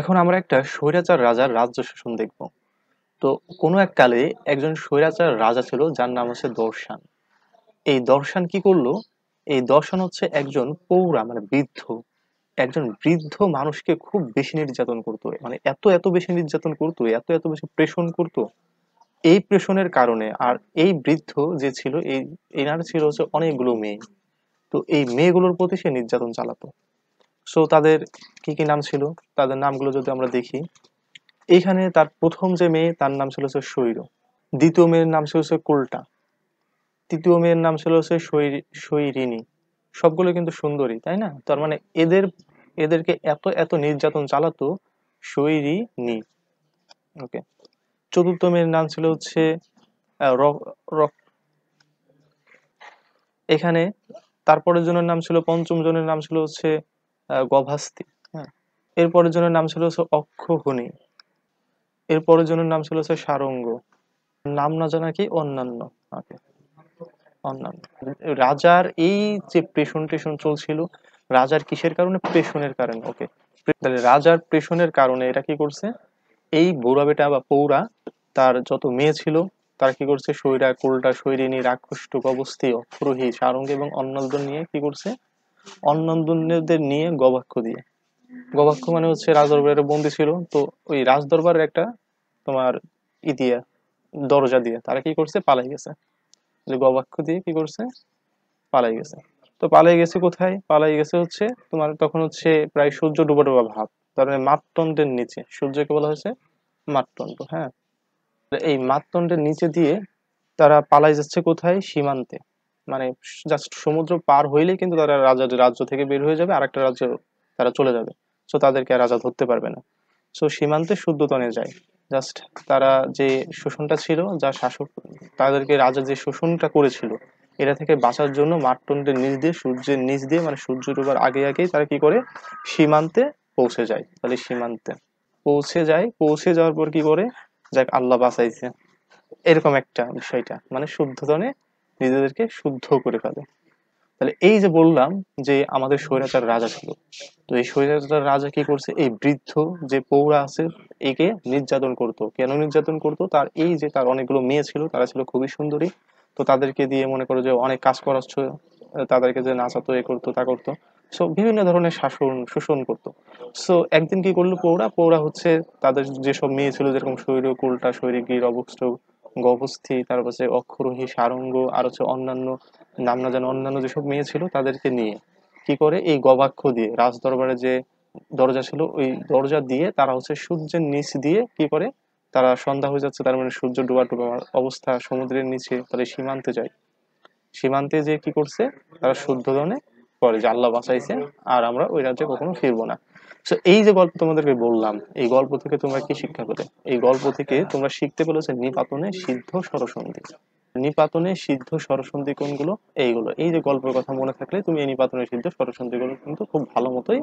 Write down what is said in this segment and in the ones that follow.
এখন আমরা একটা স্বৈরাচার রাজার রাজ্য শাসন দেখব তো কোনো এক কালে একজন স্বৈরাচার রাজা ছিল যার নাম হচ্ছে দর্শন এই দর্শন কি করলো এই দর্শন হচ্ছে একজন পৌরা মানে বৃদ্ধ একজন বৃদ্ধ মানুষকে খুব বেশি নির্যাতন করতো মানে এত এত বেশি নির্যাতন করতো এত এত বেশি প্রেষণ করতো এই প্রেষণের কারণে আর এই বৃদ্ধ যে ছিল এই এনার ছিল হচ্ছে অনেকগুলো মেয়ে তো এই মেয়েগুলোর প্রতি সে নির্যাতন চালাতো সো তাদের কি কি নাম ছিল তাদের নামগুলো যদি আমরা দেখি এইখানে তার প্রথম যে মেয়ে তার নাম ছিল হচ্ছে শৈর দ্বিতীয় মেয়ের নাম ছিল হচ্ছে কুলটা তৃতীয় মেয়ের নাম ছিল হচ্ছে শৈরিনী সবগুলো কিন্তু সুন্দরী তাই না তার মানে এদের এদেরকে এত এত নির্যাতন চালাতো শৈরী ওকে চতুর্থ মেয়ের নাম ছিল হচ্ছে এখানে তারপরের জনের নাম ছিল পঞ্চম জনের নাম ছিল হচ্ছে গভাস্তি হ্যাঁ এরপরের জনের নাম ছিল হচ্ছে অক্ষহনি এরপরের জনের নাম ছিল হচ্ছে সারঙ্গ নাম না জানা কি অন্যান্য অন্যান্য রাজার এই যে পেশন টেশন চলছিল রাজার কিসের কারণে পেশনের কারণে ওকে তাহলে রাজার পেশনের কারণে এটা কি করছে এই বৌরা বেটা বা পৌরা তার যত মেয়ে ছিল তার কি করছে সৈরা কোলটা সৈরিনী রাক্ষষ্ট অবস্থি অপ্রোহী সারঙ্গ এবং অন্যজন নিয়ে কি করছে অন্যদের নিয়ে গবাক্ষ দিয়ে গবাক্ষ মানে হচ্ছে রাজদরবারে বন্দি ছিল তো ওই রাজদরবারের একটা তোমার ই দিয়ে দরজা দিয়ে তারা কি করছে পালাই গেছে যে গবাক্ষ দিয়ে কি করছে পালাই গেছে তো পালাই গেছে কোথায় পালাই গেছে হচ্ছে তোমার তখন হচ্ছে প্রায় সূর্য ডুবা ডুবা ভাব তার মানে নিচে সূর্যকে বলা হয়েছে মাতন্ড হ্যাঁ এই মাতন্ডের নিচে দিয়ে তারা পালাই যাচ্ছে কোথায় সীমান্তে মানে জাস্ট সমুদ্র পার হইলেই কিন্তু তারা রাজা রাজ্য থেকে বের হয়ে যাবে আর একটা রাজ্য তারা চলে যাবে সো তাদেরকে আর রাজা ধরতে পারবে না সো সীমান্তে শুদ্ধতনে যায় জাস্ট তারা যে শোষণটা ছিল যা শাসক তাদেরকে রাজা যে শোষণটা করেছিল এটা থেকে বাঁচার জন্য মাঠটন্ডের নিচ দিয়ে সূর্যের নিচ দিয়ে মানে সূর্য ডোবার আগে আগেই তারা কি করে সীমান্তে পৌঁছে যায় তাহলে সীমান্তে পৌঁছে যায় পৌঁছে যাওয়ার পর কি করে যাক আল্লাহ বাঁচাইছে এরকম একটা বিষয়টা মানে শুদ্ধতনে নিজেদেরকে শুদ্ধ করে ফেলে তাহলে এই যে বললাম যে আমাদের স্বৈরাচার রাজা ছিল তো এই স্বৈরাচার রাজা কি করছে এই বৃদ্ধ যে পৌরা আছে একে নির্যাতন করত কেন নির্যাতন করত তার এই যে তার অনেকগুলো মেয়ে ছিল তারা ছিল খুবই সুন্দরী তো তাদেরকে দিয়ে মনে করো যে অনেক কাজ করাচ্ছ তাদেরকে যে নাচাতো এ করতো তা করতো সো বিভিন্ন ধরনের শাসন শোষণ করতো সো একদিন কি করলো পৌরা পৌরা হচ্ছে তাদের যেসব মেয়ে ছিল যেরকম শৈর কুলটা শৈরে গির অবস্থ গবস্থী তারপর হচ্ছে অক্ষরোহী সারঙ্গ আর হচ্ছে অন্যান্য নাম না জানা অন্যান্য যেসব মেয়ে ছিল তাদেরকে নিয়ে কি করে এই গবাক্ষ দিয়ে রাজ দরবারে যে দরজা ছিল ওই দরজা দিয়ে তারা হচ্ছে সূর্যের নিচ দিয়ে কি করে তারা সন্ধ্যা হয়ে যাচ্ছে তার মানে সূর্য ডুবা ডোবা অবস্থা সমুদ্রের নিচে তাদের সীমান্তে যায় সীমান্তে যে কি করছে তারা ধনে করে যে আল্লাহ বাঁচাইছে আর আমরা ওই রাজ্যে কখনো ফিরবো না তো এই যে গল্প তোমাদেরকে বললাম এই গল্প থেকে তোমরা কি শিক্ষা পেলে এই গল্প থেকে তোমরা শিখতে পেরেছো নিপাতনে সিদ্ধ সরসন্ধি নিপাতনে সিদ্ধ সরসন্ধি কোনগুলো এইগুলো এই যে গল্পের কথা মনে থাকলে তুমি এই নিপাতনে সিদ্ধ গুলো কিন্তু খুব ভালো মতোই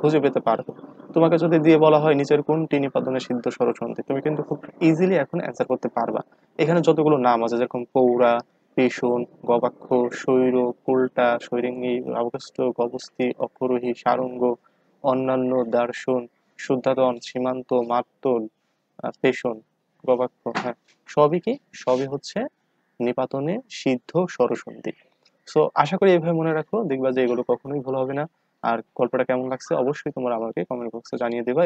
খুঁজে পেতে পারবে তোমাকে যদি দিয়ে বলা হয় নিচের কোনটি নিপাতনে সিদ্ধ সরসন্ধি তুমি কিন্তু খুব ইজিলি এখন অ্যান্সার করতে পারবা এখানে যতগুলো নাম আছে যেরকম পৌরা পেশন গবাক্ষ শৈর কোল্টা শৈরিঙ্গি অগস্ত গবস্তি অক্ষরোহী সারঙ্গ অন্যান্য দার্শন শুদ্ধাদন সীমান্ত মাত্তল পেশন গবাক্ষ হ্যাঁ সবই কি সবই হচ্ছে নিপাতনে সিদ্ধ সরসন্ধি সো আশা করি এভাবে মনে রাখো দেখবা যে এগুলো কখনোই ভুল হবে না আর গল্পটা কেমন লাগছে অবশ্যই তোমরা আমাকে কমেন্ট বক্সে জানিয়ে দেবা